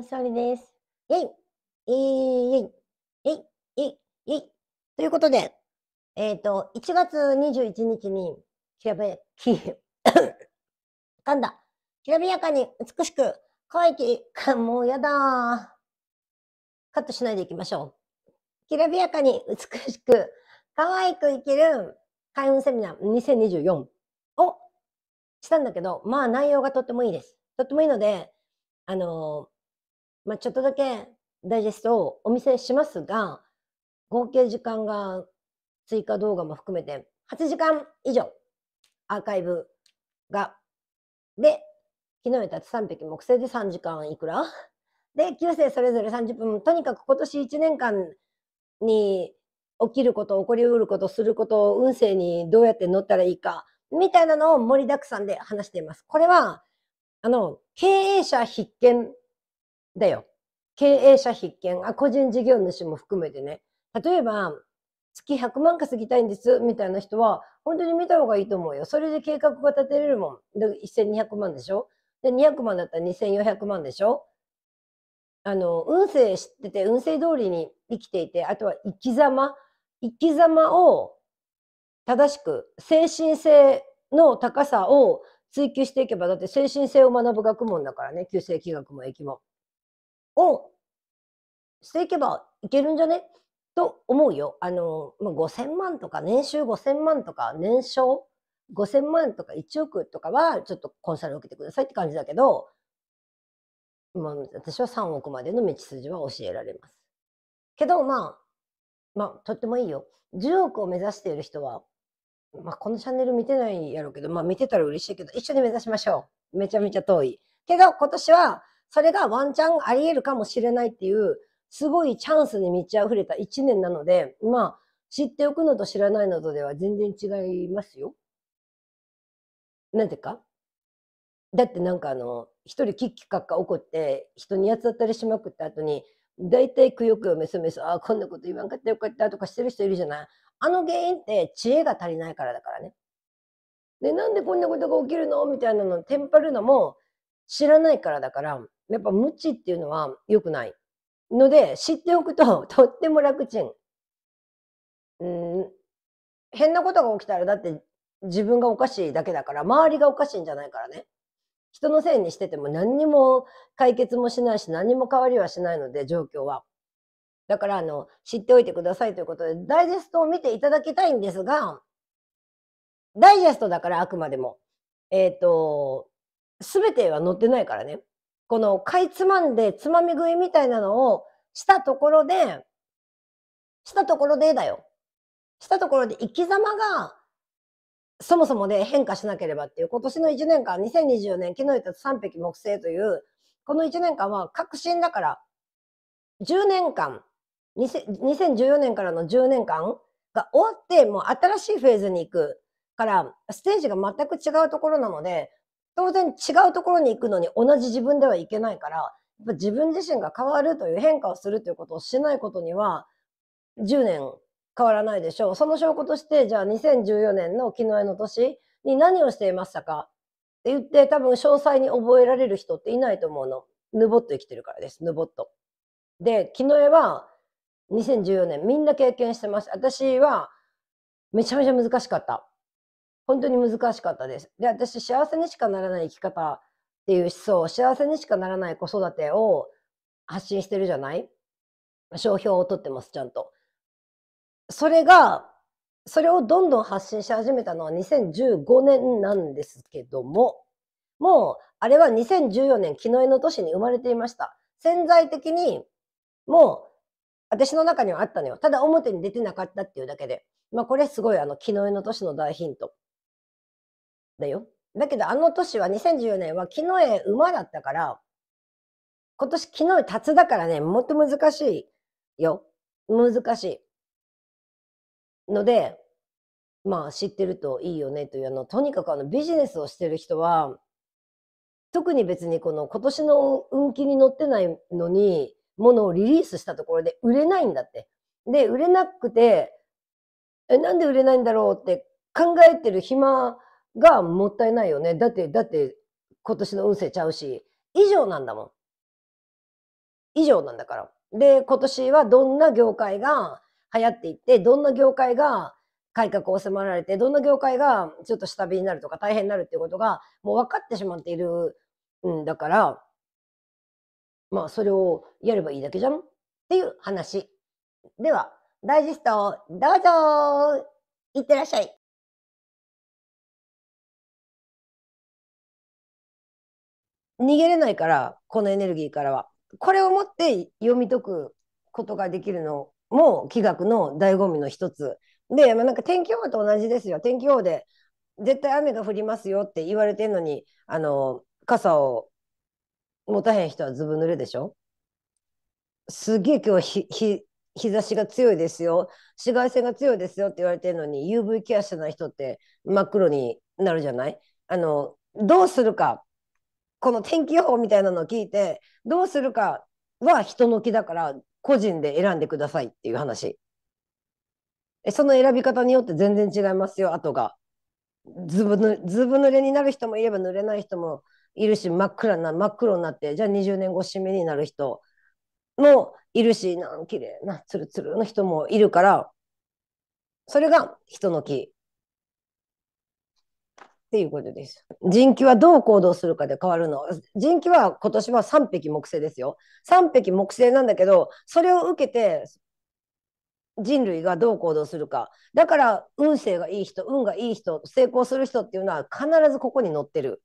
の勝です。イェイイェイイェイイェイイェイということで、えっ、ー、と、1月21日に、きらき、噛んだ。きらびやかに美しく、可愛き、か、もうやだカットしないでいきましょう。きらびやかに美しく、可愛く生きる開運セミナー2024をしたんだけど、まあ内容がとってもいいです。とってもいいので、あのまあ、ちょっとだけダイジェストをお見せしますが、合計時間が追加動画も含めて8時間以上アーカイブが、で、昨日にたって3匹木星で3時間いくらで、9世それぞれ30分、とにかく今年1年間に起きること、起こりうること、すること、を運勢にどうやって乗ったらいいか、みたいなのを盛りだくさんで話しています。これは、あの、経営者必見だよ。経営者必見。あ、個人事業主も含めてね。例えば、月100万稼ぎたいんですみたいな人は、本当に見た方がいいと思うよ。それで計画が立てれるもん。で、1200万でしょで、200万だったら2400万でしょあの、運勢知ってて、運勢通りに生きていて、あとは生き様。生き様を正しく、精神性の高さを追求していけば、だって精神性を学ぶ学問だからね、旧世気学も駅も。オンしていけばいけるんじゃねと思うよ。あの、まあ、5000万とか、年収5000万とか、年商5000万とか1億とかは、ちょっとコンサルを受けてくださいって感じだけど、まあ、私は3億までの道筋は教えられます。けど、まあ、まあ、とってもいいよ。10億を目指している人は、まあ、このチャンネル見てないやろうけど、まあ、見てたら嬉しいけど、一緒に目指しましょう。めちゃめちゃ遠い。けど、今年は、それがワンチャンあり得るかもしれないっていう、すごいチャンスに満ち溢れた一年なので、まあ、知っておくのと知らないのとでは全然違いますよ。なんてかだってなんかあの、一人キッキカッカ怒って、人にやつ当たりしまくった後に、だいたいくよくよめそめそ、ああ、こんなこと言わんかったよかったとかしてる人いるじゃない。あの原因って知恵が足りないからだからね。で、なんでこんなことが起きるのみたいなのをテンパるのも知らないからだから、やっぱ無知っていうのは良くない。ので、知っておくと とっても楽ちん。うん、変なことが起きたらだって自分がおかしいだけだから、周りがおかしいんじゃないからね。人のせいにしてても何にも解決もしないし何にも変わりはしないので、状況は。だから、あの、知っておいてくださいということで、ダイジェストを見ていただきたいんですが、ダイジェストだからあくまでも。えっ、ー、と、すべては載ってないからね。この、かいつまんで、つまみ食いみたいなのをしたところで、したところでだよ。したところで生き様が、そもそもね、変化しなければっていう、今年の1年間、2020年、昨日言った3匹木星という、この1年間は革新だから、10年間、2014年からの10年間が終わって、もう新しいフェーズに行くから、ステージが全く違うところなので、当然違うところに行くのに同じ自分ではいけないから、やっぱ自分自身が変わるという変化をするということをしないことには10年変わらないでしょう。その証拠として、じゃあ2014年の昨日の年に何をしていましたかって言って多分詳細に覚えられる人っていないと思うの。ぬぼっと生きてるからです。ぬぼっと。で、昨日は2014年みんな経験してます。私はめちゃめちゃ難しかった。本当に難しかったです。で、私、幸せにしかならない生き方っていう思想、幸せにしかならない子育てを発信してるじゃない商標を取ってます、ちゃんと。それが、それをどんどん発信し始めたのは2015年なんですけども、もう、あれは2014年、昨日の年に生まれていました。潜在的に、もう、私の中にはあったのよ。ただ表に出てなかったっていうだけで。まあ、これすごい、あの、昨日の年の大ヒント。だよ。だけどあの年は2014年は木の絵馬だったから、今年木の絵つだからね、もっと難しいよ。難しい。ので、まあ知ってるといいよねというあの、とにかくあのビジネスをしてる人は、特に別にこの今年の運気に乗ってないのに、ものをリリースしたところで売れないんだって。で、売れなくて、え、なんで売れないんだろうって考えてる暇がもったいないよね。だって、だって、今年の運勢ちゃうし、以上なんだもん。以上なんだから。で、今年はどんな業界が流行っていって、どんな業界が改革を迫られて、どんな業界がちょっと下火になるとか大変になるっていうことが、もう分かってしまっているんだから、まあ、それをやればいいだけじゃんっていう話。では、ダイジェスト、どうぞいってらっしゃい逃げれないからこのエネルギーからはこれをもって読み解くことができるのも気学の醍醐味の一つで、まあ、なんか天気予報と同じですよ天気予報で絶対雨が降りますよって言われてるのにあの傘を持たへん人はずぶ濡れでしょすげえ今日日日差しが強いですよ紫外線が強いですよって言われてるのに UV ケアしてない人って真っ黒になるじゃないあのどうするかこの天気予報みたいなのを聞いてどうするかは人の気だから個人で選んでくださいっていう話その選び方によって全然違いますよ後がずぶ濡れになる人もいれば濡れない人もいるし真っ暗な真っ黒になってじゃあ20年越し目になる人もいるしなん綺麗なツルツルの人もいるからそれが人の気っていうことです。人気はどう行動するかで変わるの。人気は今年は3匹木星ですよ。3匹木星なんだけど、それを受けて人類がどう行動するか。だから運勢がいい人、運がいい人、成功する人っていうのは必ずここに載ってる。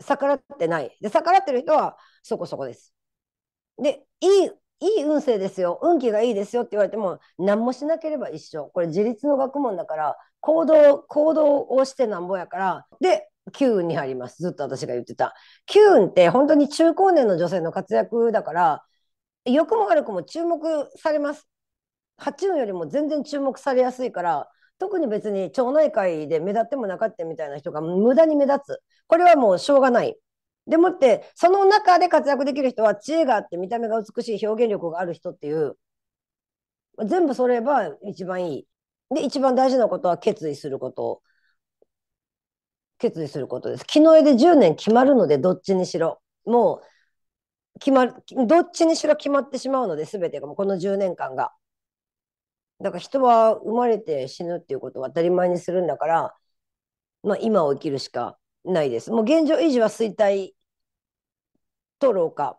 逆らってない。で、逆らってる人はそこそこです。で、いいいい運勢ですよ運気がいいですよって言われても何もしなければ一緒これ自立の学問だから行動、行動をしてなんぼやから、で、9運に入ります。ずっと私が言ってた。9運って本当に中高年の女性の活躍だから、良くも悪くも注目されます。8運よりも全然注目されやすいから、特に別に町内会で目立ってもなかったみたいな人が無駄に目立つ。これはもうしょうがない。でもって、その中で活躍できる人は知恵があって見た目が美しい表現力がある人っていう、全部それば一番いい。で、一番大事なことは決意すること。決意することです。気の絵で10年決まるので、どっちにしろ。もう、決まる、どっちにしろ決まってしまうので、全てが、もうこの10年間が。だから人は生まれて死ぬっていうことを当たり前にするんだから、まあ今を生きるしかないです。もう現状維持は衰退と老化。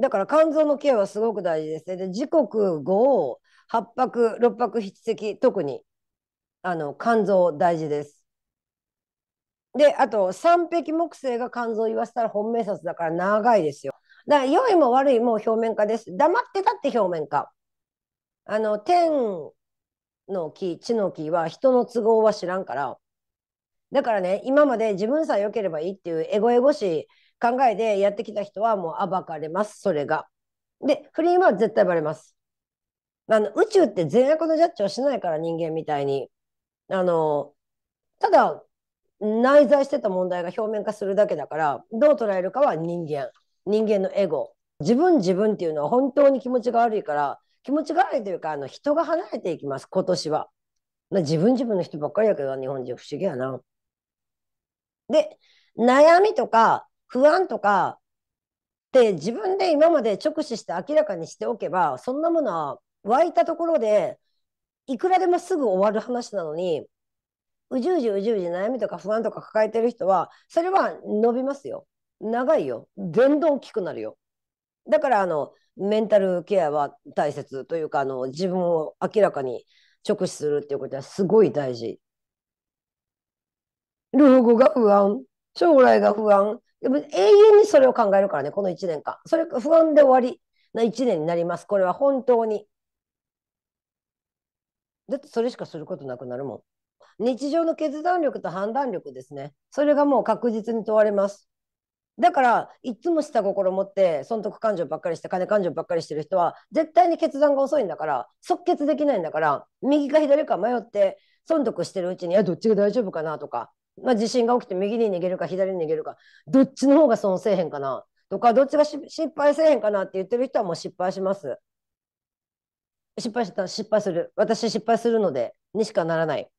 だから肝臓のケアはすごく大事です、ね。で、時刻後、八泊六泊筆跡特にあの肝臓大事です。であと三匹木星が肝臓言わせたら本命札だから長いですよ。だから良いも悪いも表面化です。黙ってたって表面化。あの天の木地の木は人の都合は知らんからだからね今まで自分さえ良ければいいっていうエゴエゴしい考えでやってきた人はもう暴かれますそれが。で不倫は絶対バレます。あの宇宙って善悪のジャッジをしないから人間みたいにあのただ内在してた問題が表面化するだけだからどう捉えるかは人間人間のエゴ自分自分っていうのは本当に気持ちが悪いから気持ちが悪いというかあの人が離れていきます今年は、まあ、自分自分の人ばっかりやけど日本人不思議やなで悩みとか不安とかって自分で今まで直視して明らかにしておけばそんなものは湧いたところで、いくらでもすぐ終わる話なのに、うじうじうじうじ悩みとか不安とか抱えてる人は、それは伸びますよ。長いよ。どんどん大きくなるよ。だから、あの、メンタルケアは大切というか、あの、自分を明らかに直視するっていうことはすごい大事。老後が不安、将来が不安。でも永遠にそれを考えるからね、この1年間。それ不安で終わりな1年になります。これは本当に。だってそれしかすることなくなるもん。日常の決断力と判断力ですね。それがもう確実に問われます。だから、いつも下心持って、損得感情ばっかりして、金感情ばっかりしてる人は、絶対に決断が遅いんだから、即決できないんだから、右か左か迷って、損得してるうちに、どっちが大丈夫かなとか、まあ、地震が起きて右に逃げるか左に逃げるか、どっちの方が損せえへんかなとか、どっちが失敗せえへんかなって言ってる人はもう失敗します。失敗した失敗する私失敗するのでにしかならない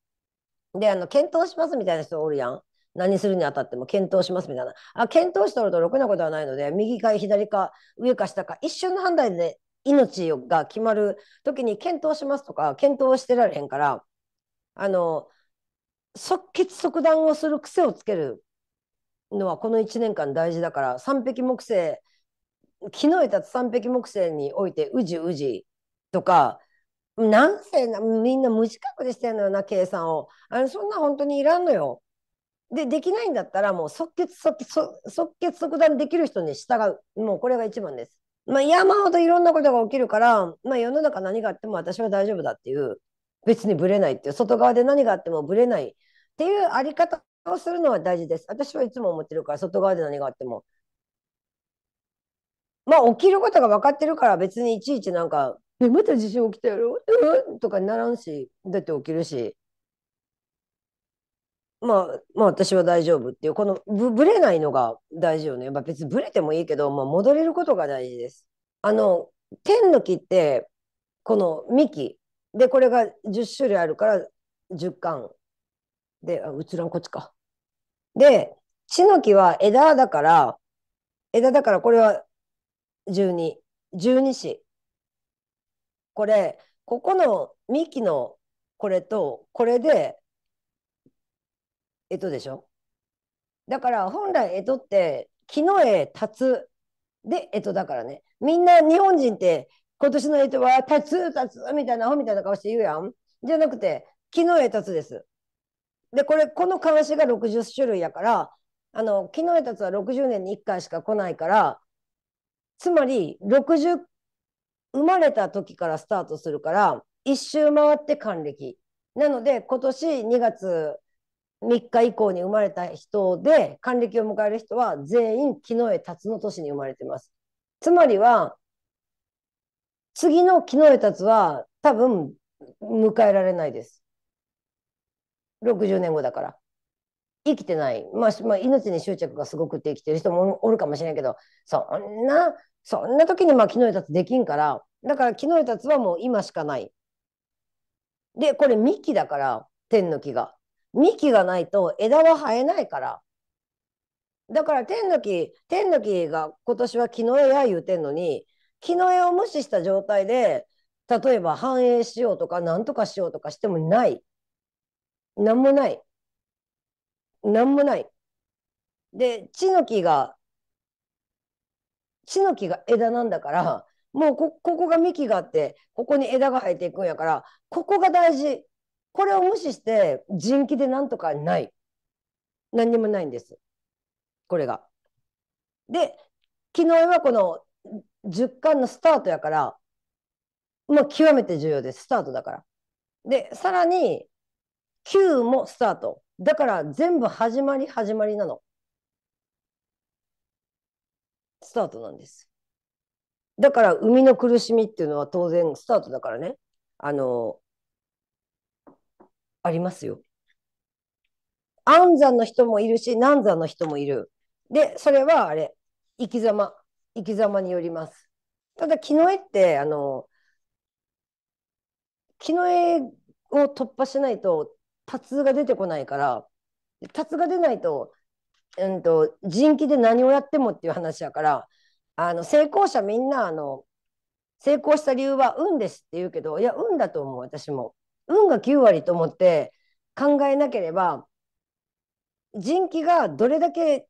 であの検討しますみたいな人おるやん何するにあたっても検討しますみたいなあ検討しておるとろくなことはないので右か左か上か下か一瞬の判断で、命が決まる時に検討しますとか検討してられへんからあの即決即断をする癖をつけるのはこの1年間大事だから三匹木星木の至つ三匹木星においてうじうじとか、なんせみんな無自覚でしてんのよな、計算を。あのそんな本当にいらんのよ。で、できないんだったら、もう即決即即決即断できる人に従う。もうこれが一番です。まあ、山ほどいろんなことが起きるから、まあ、世の中何があっても私は大丈夫だっていう、別にぶれないっていう、外側で何があってもぶれないっていうあり方をするのは大事です。私はいつも思ってるから、外側で何があっても。まあ、起きることが分かってるから、別にいちいちなんか、え、また地震起きたやろ、うん、とかならんし、だって起きるし、まあ、まあ私は大丈夫っていう、このぶぶれないのが大事よね。まあ別にぶれてもいいけど、まあ、戻れることが大事です。あの、天の木って、この幹で、これが10種類あるから10巻で、あ、うつらんこっちか。で、地の木は枝だから、枝だからこれは12、12子。これここの幹のこれとこれで干とでしょだから本来えとって木の絵立つでえとだからねみんな日本人って今年の干支は立つ立つみたいな本みたいな顔して言うやんじゃなくて木の絵立つですでこれこのかわしが60種類やからあの木の絵立つは60年に1回しか来ないからつまり60生まれた時からスタートするから一周回って還暦なので今年2月3日以降に生まれた人で還暦を迎える人は全員木の枝つの年に生まれてますつまりは次の木の枝つは多分迎えられないです60年後だから生きてない、まあ、まあ、命に執着がすごくって生きてる人もおるかもしれないけどそんなそんな時にまあ機立つできんから、だから機立つはもう今しかない。で、これ幹だから、天の木が。幹がないと枝は生えないから。だから天の木、天の木が今年は木の枝や言うてんのに、木の枝を無視した状態で、例えば繁栄しようとか何とかしようとかしてもない。何もない。何もない。で、地の木がヒノキが枝なんだから、もうここが幹があって、ここに枝が生えていくんやから、ここが大事。これを無視して人気でなんとかない。何にもないんです。これが。で、昨日はこの10巻のスタートやから、まあ極めて重要です。スタートだから。で、さらに9もスタート。だから全部始まり始まりなの。タートなんです。だから、生みの苦しみっていうのは当然スタートだからね、あの、ありますよ。安産の人もいるし、難産の人もいる。で、それはあれ、生き様、生き様によります。ただ、木の絵って、あの、木の絵を突破しないと、タツが出てこないから、タツが出ないと、うんと、人気で何をやってもっていう話やからあの成功者みんなあの成功した理由は運ですって言うけどいや運だと思う私も運が9割と思って考えなければ人気がどれだけ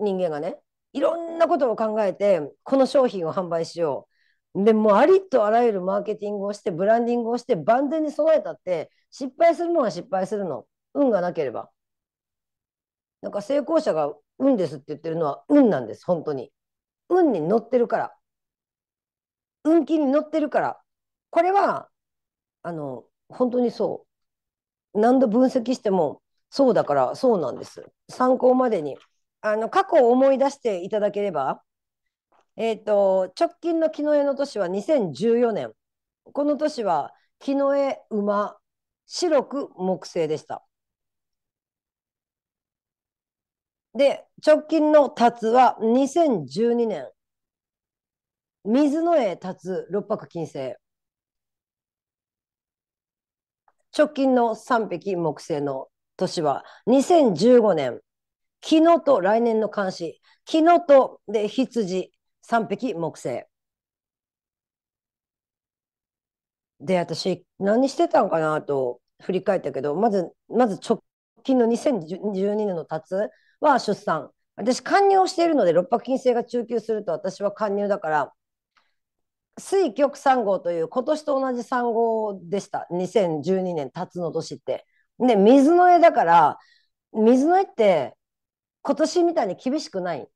人間がねいろんなことを考えてこの商品を販売しようでもうありとあらゆるマーケティングをしてブランディングをして万全に備えたって失敗するものは失敗するの運がなければんか成功者が「運です」って言ってるのは運なんです本当に。運に乗ってるから運気に乗ってるからこれはあの本当にそう何度分析してもそうだからそうなんです参考までにあの過去を思い出していただければえっ、ー、と直近の木の絵の年は2014年この年は木の絵馬白く木星でしたで、直近の達は2012年、水野絵達六白金星。直近の3匹木星の年は2015年、昨日と来年の監視、昨日とで羊3匹木星。で、私、何してたんかなと振り返ったけど、まず、まず直近の2012年の達、は出産。私、貫入をしているので、六白金星が中級すると私は貫入だから、水極3号という今年と同じ3号でした。2012年、辰の年って。で、水の絵だから、水の絵って今年みたいに厳しくない。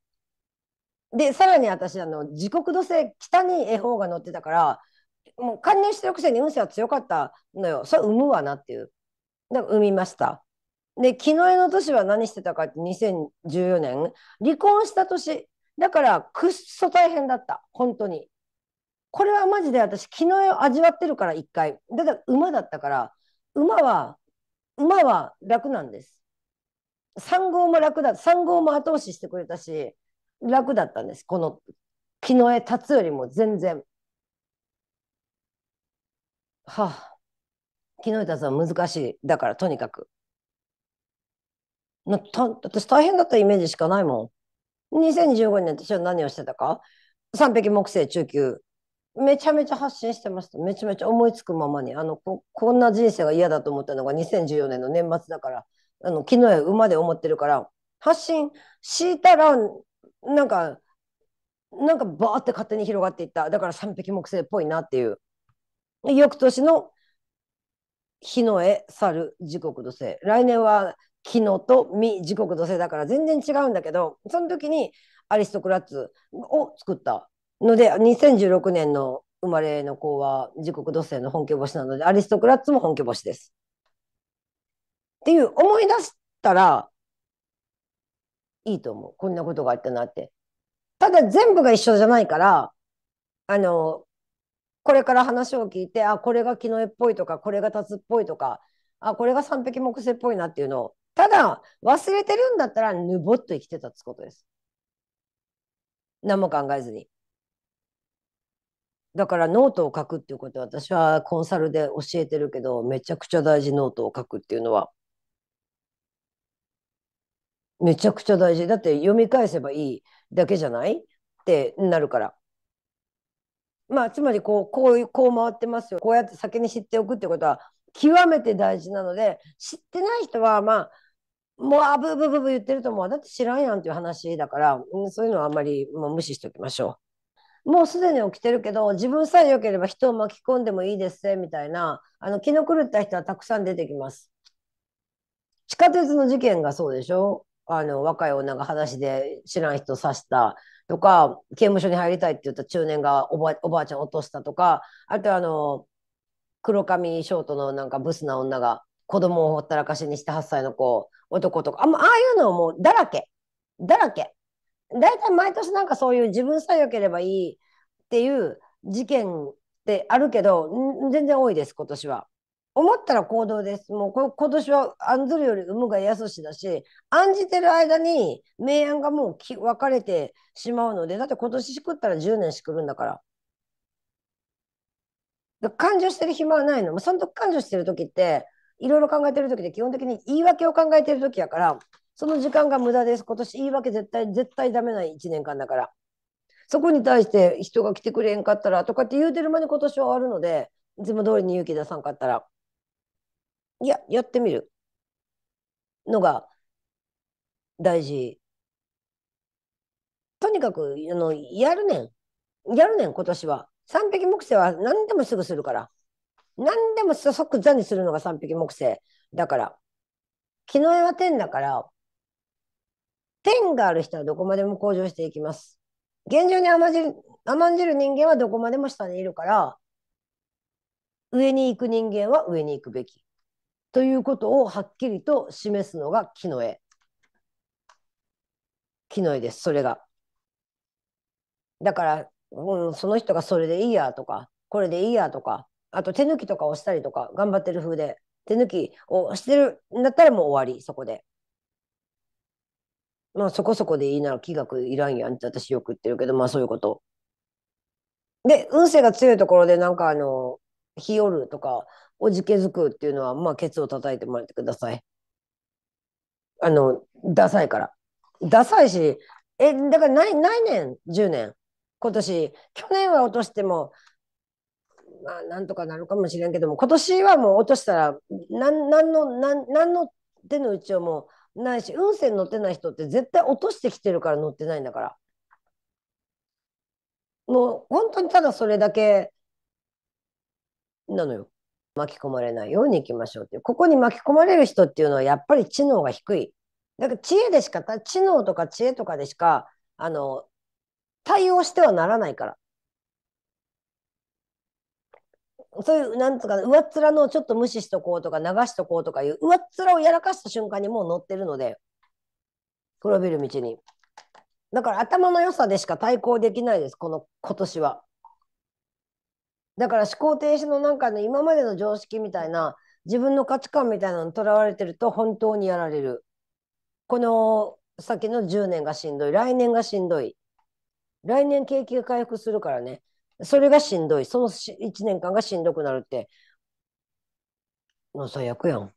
で、さらに私、あの、時刻土星、北に絵方が載ってたから、もう関入してるくせに運勢は強かったのよ。それ産むわなっていう。だから産みました。で木の枝の年は何してたかって2014年離婚した年だからくっそ大変だった本当にこれはマジで私木の枝を味わってるから一回だから馬だったから馬は馬は楽なんです3号も楽だ3号も後押ししてくれたし楽だったんですこの木の枝立つよりも全然はあ木の枝立つは難しいだからとにかくなた私大変だったイメージしかないもん。2015年私は何をしてたか三匹木星中級。めちゃめちゃ発信してました。めちゃめちゃ思いつくままに。あのここんな人生が嫌だと思ったのが2014年の年末だから、あの昨日や馬で思ってるから、発信したら、なんか、なんかバーって勝手に広がっていった。だから三匹木星っぽいなっていう。翌年の日の絵、猿、時刻の星。来年は昨日と未時刻土星だから全然違うんだけどその時にアリストクラッツを作ったので2016年の生まれの子は時刻土星の本拠星なのでアリストクラッツも本拠星です。っていう思い出したらいいと思うこんなことがあったなって。ただ全部が一緒じゃないからあのこれから話を聞いてあこれが木の絵っぽいとかこれがつっぽいとかあこれが三匹木星っぽいなっていうのをただ、忘れてるんだったら、ぬぼっと生きてたってことです。何も考えずに。だからノートを書くっていうことは私はコンサルで教えてるけどめちゃくちゃ大事ノートを書くっていうのはめちゃくちゃ大事だって読み返せばいいだけじゃないってなるからまあつまりこうこういうこう回ってますよこうやって先に知っておくってことは極めて大事なので知ってない人はまあもうあぶぶぶぶ言ってるともうだって知らんやんっていう話だから、うん、そういうのはあんまりもう無視しておきましょう。もうすでに起きてるけど自分さえ良ければ人を巻き込んでもいいですぜみたいなあの気の狂った人はたくさん出てきます。地下鉄の事件がそうでしょあの若い女が裸足で知らん人を刺したとか刑務所に入りたいって言った中年がおばおばあちゃん落としたとかあとあの黒髪ショートのなんかブスな女が子供をほったらかしにして8歳の子男とかあああいうのもうだらけだらけ大体毎年なんかそういう自分さえ良ければいいっていう事件ってあるけど全然多いです今年は。思ったら行動です。もう今年は案ずるより産むがやすしだし案じてる間に明暗がもうき分かれてしまうのでだって今年しくったら10年しくるんだから。だから感情してる暇はないの。その時感情してる時っていろいろ考えてる時で基本的に言い訳を考えてる時やからその時間が無駄です今年言い訳絶対絶対ダメな1年間だからそこに対して人が来てくれんかったらとかって言うてる間に今年は終わるのでいつも通りに勇気出さんかったらいややってみるのが大事とにかくあのやるねんやるねん今年は三匹目星は何でもすぐするから。何でも即座にするのが三匹木星。だから、木の絵は天だから、天がある人はどこまでも向上していきます。現状に甘んじる甘んじる人間はどこまでも下にいるから、上に行く人間は上に行くべき。ということをはっきりと示すのが木の絵。木の絵です、それが。だから、うん、その人がそれでいいやとか、これでいいやとか、あと手抜きとか押したりとか頑張ってる風で手抜きをしてるんだったらもう終わりそこで。まあそこそこでいいなら気学いらんやんって私よく言ってるけどまあそういうこと。で運勢が強いところでなんかあの日和るとかおじけづくっていうのはまあケツを叩いてもらってください。あのダサいから。ダサいしえだからないないねん10年。今年去年は落としてもまあ、なんとかなるかもしれんけども、今年はもう落としたら、なん、なんの、なん、なんの手の内をもうないし、運勢に乗ってない人って絶対落としてきてるから乗ってないんだから。もう本当にただそれだけなのよ。巻き込まれないようにいきましょうっていう。ここに巻き込まれる人っていうのはやっぱり知能が低い。だから知恵でしか、知能とか知恵とかでしか、あの、対応してはならないから。そういうなんとか上っ面のちょっと無視しとこうとか流しとこうとかいう上っ面をやらかした瞬間にもう乗ってるので転びる道にだから頭の良さでしか対抗できないですこの今年はだから思考停止のなんかね今までの常識みたいな自分の価値観みたいなのにとらわれてると本当にやられるこの先の10年がしんどい来年がしんどい来年景気が回復するからねそれがしんどい。その1年間がしんどくなるって、もう最悪やん。